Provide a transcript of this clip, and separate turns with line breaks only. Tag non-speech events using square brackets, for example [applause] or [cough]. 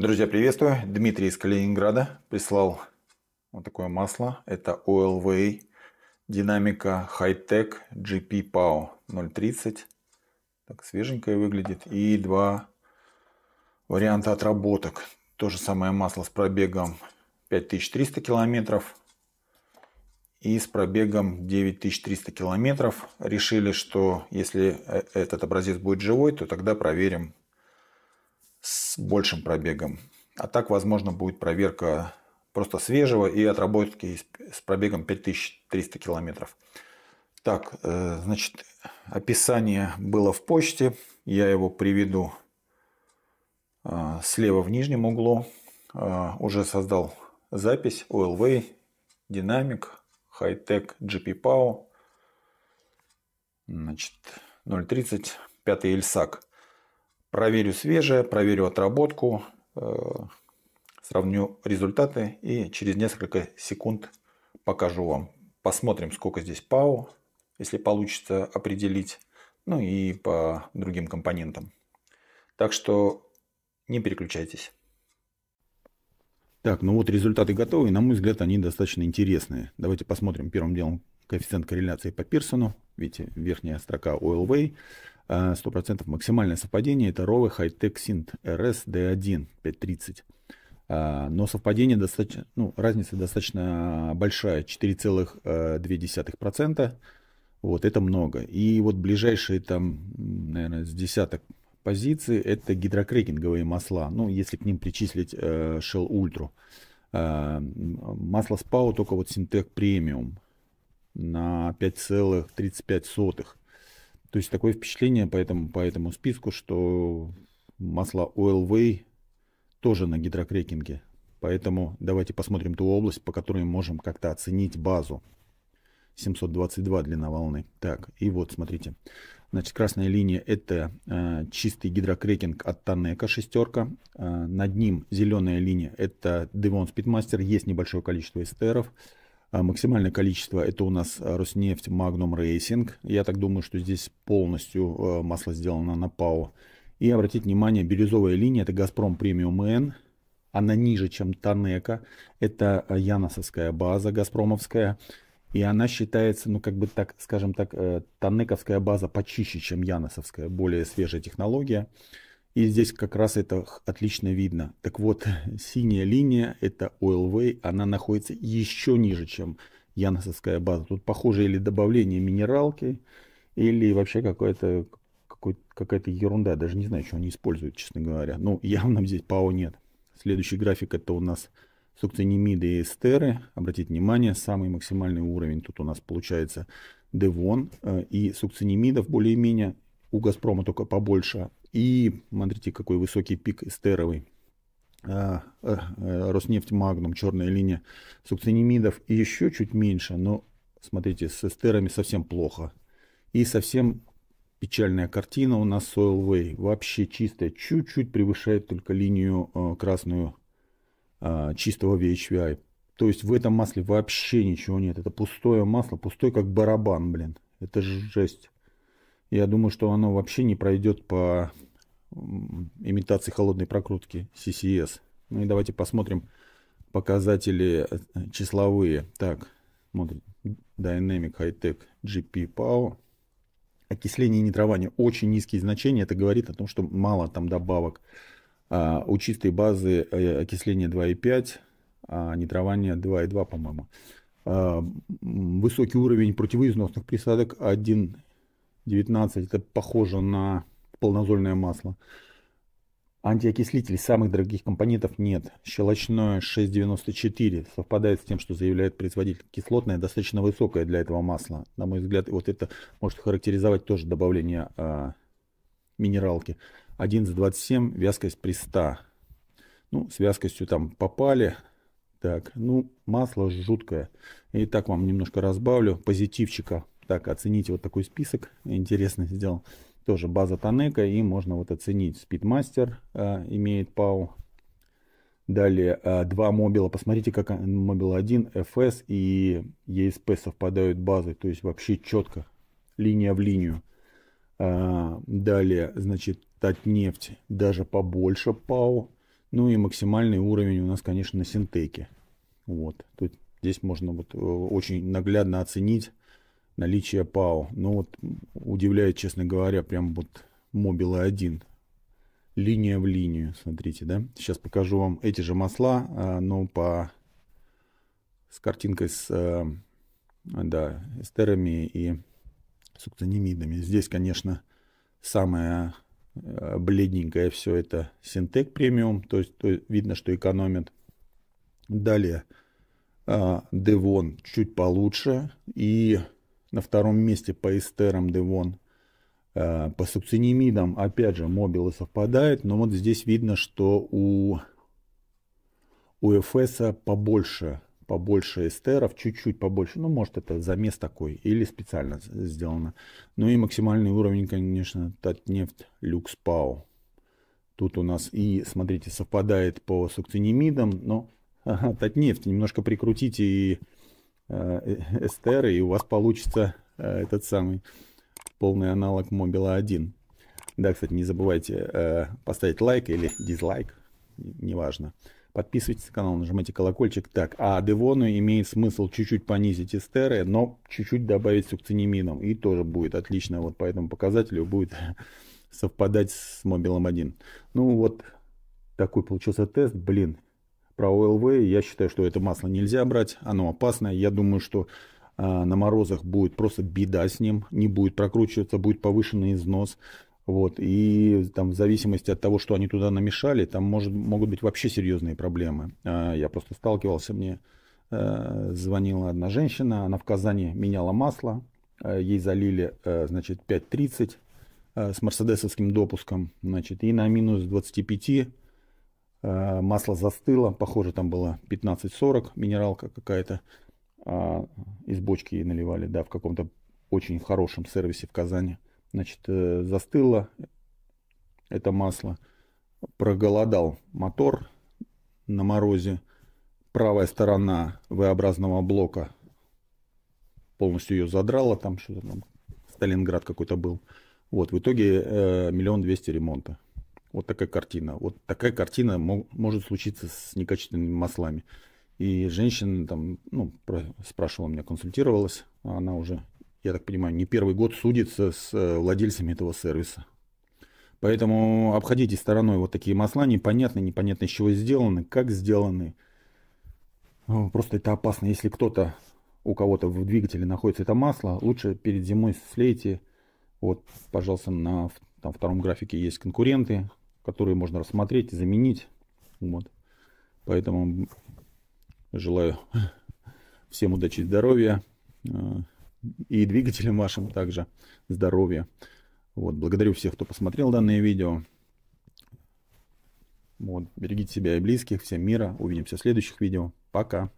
Друзья, приветствую. Дмитрий из Калининграда прислал вот такое масло. Это OLVA динамика Hightech GP PAO 030. Так свеженькое выглядит. И два варианта отработок. То же самое масло с пробегом 5300 километров и с пробегом 9300 километров. Решили, что если э, этот образец будет живой, то тогда проверим с большим пробегом. А так, возможно, будет проверка просто свежего и отработки с пробегом 5300 километров. Так, э, значит, описание было в почте. Я его приведу э, слева в нижнем углу. Э, уже создал запись OLV, динамик, Hightech GP PAO. Значит, 0.30, 5 Ильсак. Проверю свежее, проверю отработку, э, сравню результаты и через несколько секунд покажу вам. Посмотрим, сколько здесь Пау, если получится определить, ну и по другим компонентам. Так что не переключайтесь. Так, ну вот результаты готовы, и на мой взгляд они достаточно интересные. Давайте посмотрим первым делом, коэффициент корреляции по Пирсону, видите, верхняя строка OLV, 100% э, максимальное совпадение, это ROVE Tech Synth RS D1 530. Но совпадение достаточно, ну, разница достаточно большая, 4,2%. Вот, это много. И вот ближайшие там, наверное, с десяток позиций, это гидрокрекинговые масла. Ну, если к ним причислить э, Shell Ultra. Э, масло СПАУ только вот Синтек Премиум на 5,35. То есть такое впечатление по этому, по этому списку, что масло Oilway тоже на гидрокрекинге. Поэтому давайте посмотрим ту область, по которой мы можем как-то оценить базу. 722 длина волны. Так, и вот, смотрите. Значит, красная линия – это э, чистый гидрокрекинг от Танека, шестерка. Э, над ним зеленая линия – это Devon Speedmaster. Есть небольшое количество эстеров. Э, а, максимальное количество это у нас а, Роснефть Magnum Racing. Я так думаю, что здесь полностью а, масло сделано на ПАО. И обратите внимание, бирюзовая линия это Газпром Премиум Н. Она ниже, чем Танека. Это Яносовская база Газпромовская. И она считается, ну как бы так, скажем так, э, Танековская база почище, чем Яносовская. Более свежая технология. И здесь как раз это отлично видно. Так вот, [laughs] синяя линия, это OLV, она находится еще ниже, чем яносовская база. Тут похоже или добавление минералки, или вообще какая-то какая-то ерунда. Даже не знаю, что они используют, честно говоря. Но ну, [laughs] явно здесь ПАО нет. Следующий график это у нас сукцинимиды и эстеры. Обратите внимание, самый максимальный уровень тут у нас получается Девон. Э, и сукцинимидов более-менее у Газпрома только побольше и смотрите, какой высокий пик эстеровый. А, э, э, Роснефть Магнум, черная линия сукцинимидов и еще чуть меньше, но смотрите, с эстерами совсем плохо. И совсем печальная картина у нас с Oilway. Вообще чистая, чуть-чуть превышает только линию э, красную а, чистого VHVI. То есть в этом масле вообще ничего нет. Это пустое масло, пустой как барабан, блин. Это жесть. Я думаю, что оно вообще не пройдет по имитации холодной прокрутки CCS. Ну и давайте посмотрим показатели э, числовые. Так, смотрим. Dynamic High-Tech GP Power. Окисление и нитрование. Очень низкие значения. Это говорит о том, что мало там добавок. А, у чистой базы э, окисление 2,5, а нитрование 2,2, по-моему. А, высокий уровень противоизносных присадок 1 19 это похоже на полнозольное масло. Антиокислителей самых дорогих компонентов нет. Щелочное 6,94 совпадает с тем, что заявляет производитель. Кислотное достаточно высокое для этого масла. На мой взгляд, вот это может характеризовать тоже добавление э, минералки. 11,27 вязкость при 100. Ну, с вязкостью там попали. Так, ну, масло жуткое. И так вам немножко разбавлю позитивчика так оценить вот такой список. Интересно сделал. Тоже база Танека. И можно вот оценить. Спидмастер э, имеет ПАУ. Далее э, два мобила. Посмотрите, как мобил 1, FS и ESP совпадают базы. То есть вообще четко. Линия в линию. Э, далее, значит, от нефти даже побольше ПАУ. Ну и максимальный уровень у нас, конечно, на Синтеке. Вот. Тут, здесь можно вот э, очень наглядно оценить наличие ПАО. Но вот удивляет, честно говоря, прям вот мобила 1. Линия в линию, смотрите, да. Сейчас покажу вам эти же масла, а, но по с картинкой с э, да, эстерами и суктанимидами. Здесь, конечно, самое э, бледненькое все это синтек премиум, то есть то, видно, что экономит. Далее а, Девон чуть получше и на втором месте по эстерам Девон. Э, по сукцинимидам опять же, мобилы совпадают, но вот здесь видно, что у, у FS побольше, побольше эстеров, чуть-чуть побольше. Ну, может, это замес такой или специально сделано. Ну и максимальный уровень, конечно, Татнефть Люкс Пау. Тут у нас и, смотрите, совпадает по сукцинимидам, но ага, Татнефть немножко прикрутите и Э, эстеры и у вас получится э, этот самый полный аналог Мобила 1. Да, кстати, не забывайте э, поставить лайк или дизлайк, неважно. Подписывайтесь на канал, нажимайте колокольчик. Так, а Девону имеет смысл чуть-чуть понизить эстеры, но чуть-чуть добавить сукцинемином. И тоже будет отлично вот по этому показателю будет [laughs] совпадать с мобилом 1. Ну вот такой получился тест. Блин, про ОЛВ. Я считаю, что это масло нельзя брать, оно опасное. Я думаю, что а, на морозах будет просто беда с ним, не будет прокручиваться, будет повышенный износ. Вот, и там в зависимости от того, что они туда намешали, там может, могут быть вообще серьезные проблемы. А, я просто сталкивался, мне э, звонила одна женщина, она в Казани меняла масло, э, ей залили, э, значит, 5.30 с мерседесовским допуском, значит, и на минус 25 Э, масло застыло, похоже, там было 15-40, минералка какая-то, а, из бочки ей наливали, да, в каком-то очень хорошем сервисе в Казани. Значит, э, застыло это масло, проголодал мотор на морозе, правая сторона V-образного блока полностью ее задрала, там что-то там, Сталинград какой-то был. Вот, в итоге э, миллион двести ремонта. Вот такая картина. Вот такая картина может случиться с некачественными маслами. И женщина там, ну, спрашивала меня, консультировалась. Она уже, я так понимаю, не первый год судится с э, владельцами этого сервиса. Поэтому обходите стороной вот такие масла, непонятно, непонятно, из чего сделаны, как сделаны. Ну, просто это опасно. Если кто-то, у кого-то в двигателе находится это масло, лучше перед зимой слейте. Вот, пожалуйста, на там, втором графике есть конкуренты которые можно рассмотреть и заменить. Вот. Поэтому желаю [laughs] всем удачи и здоровья. Э, и двигателям вашим также здоровья. Вот. Благодарю всех, кто посмотрел данное видео. Вот. Берегите себя и близких. Всем мира. Увидимся в следующих видео. Пока.